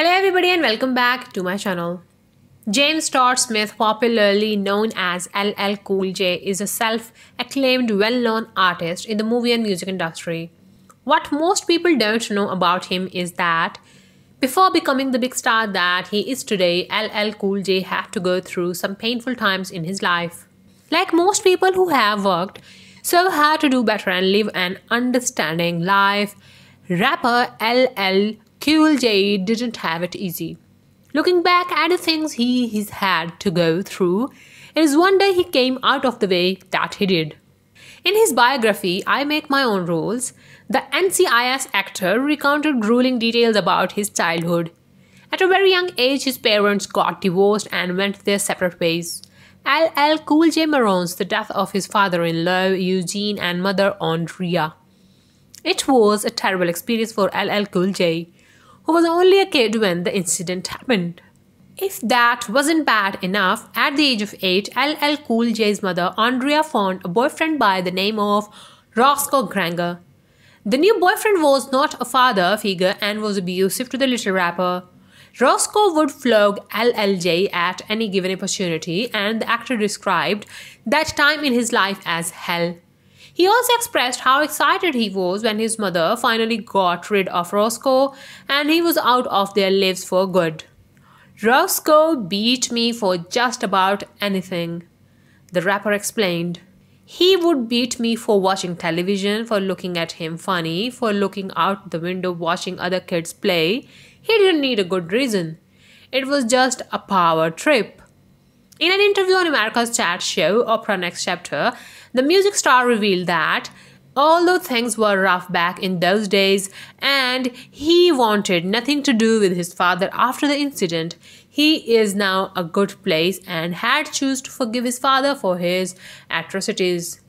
Hello everybody and welcome back to my channel. James Todd Smith, popularly known as LL Cool J, is a self-acclaimed well-known artist in the movie and music industry. What most people don't know about him is that before becoming the big star that he is today, LL Cool J had to go through some painful times in his life. Like most people who have worked so hard to do better and live an understanding life, rapper LL J didn't have it easy. Looking back at the things he has had to go through, it is one day he came out of the way that he did. In his biography, I Make My Own Rules, the NCIS actor recounted grueling details about his childhood. At a very young age, his parents got divorced and went their separate ways. LL Cool J mourns the death of his father-in-law Eugene and mother Andrea. It was a terrible experience for LL Cool J who was only a kid when the incident happened. If that wasn't bad enough, at the age of 8, LL Cool J's mother Andrea found a boyfriend by the name of Roscoe Granger. The new boyfriend was not a father figure and was abusive to the little rapper. Roscoe would flog LLJ at any given opportunity, and the actor described that time in his life as hell. He also expressed how excited he was when his mother finally got rid of Roscoe and he was out of their lives for good. Roscoe beat me for just about anything, the rapper explained. He would beat me for watching television, for looking at him funny, for looking out the window watching other kids play. He didn't need a good reason. It was just a power trip. In an interview on America's chat show, Opera Next Chapter, the music star revealed that although things were rough back in those days and he wanted nothing to do with his father after the incident, he is now a good place and had chosen to forgive his father for his atrocities.